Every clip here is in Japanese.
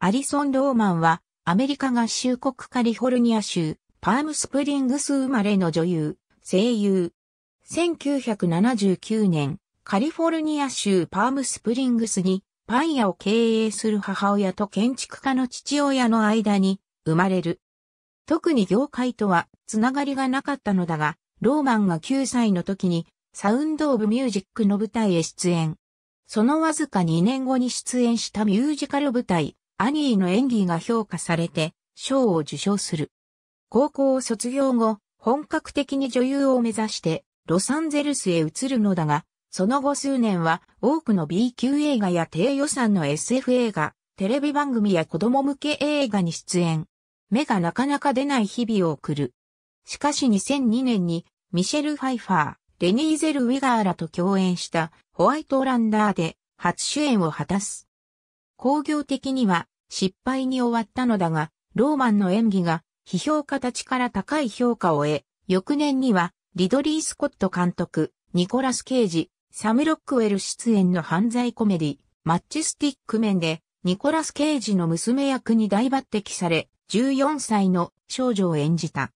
アリソン・ローマンは、アメリカ合衆国カリフォルニア州、パームスプリングス生まれの女優、声優。1979年、カリフォルニア州パームスプリングスに、パン屋を経営する母親と建築家の父親の間に、生まれる。特に業界とは、つながりがなかったのだが、ローマンが9歳の時に、サウンド・オブ・ミュージックの舞台へ出演。そのわずか2年後に出演したミュージカル舞台、アニーの演技が評価されて、賞を受賞する。高校を卒業後、本格的に女優を目指して、ロサンゼルスへ移るのだが、その後数年は多くの B 級映画や低予算の SF 映画、テレビ番組や子供向け映画に出演。目がなかなか出ない日々を送る。しかし2002年にミシェル・ファイファー、レニーゼル・ウィガーらと共演したホワイト・オランダーで初主演を果たす。工業的には失敗に終わったのだが、ローマンの演技が批評家たちから高い評価を得、翌年にはリドリー・スコット監督、ニコラス・ケイジ、サム・ロックウェル出演の犯罪コメディ、マッチスティック面で、ニコラス・ケイジの娘役に大抜擢され、14歳の少女を演じた。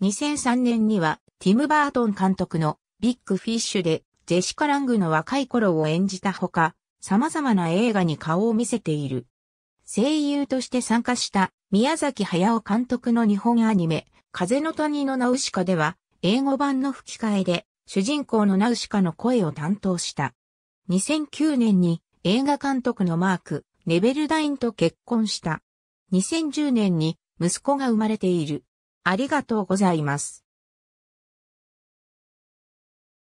2003年には、ティム・バートン監督のビッグ・フィッシュで、ジェシカ・ラングの若い頃を演じたほか、様々な映画に顔を見せている。声優として参加した宮崎駿監督の日本アニメ、風の谷のナウシカでは、英語版の吹き替えで主人公のナウシカの声を担当した。2009年に映画監督のマーク、ネベルダインと結婚した。2010年に息子が生まれている。ありがとうございます。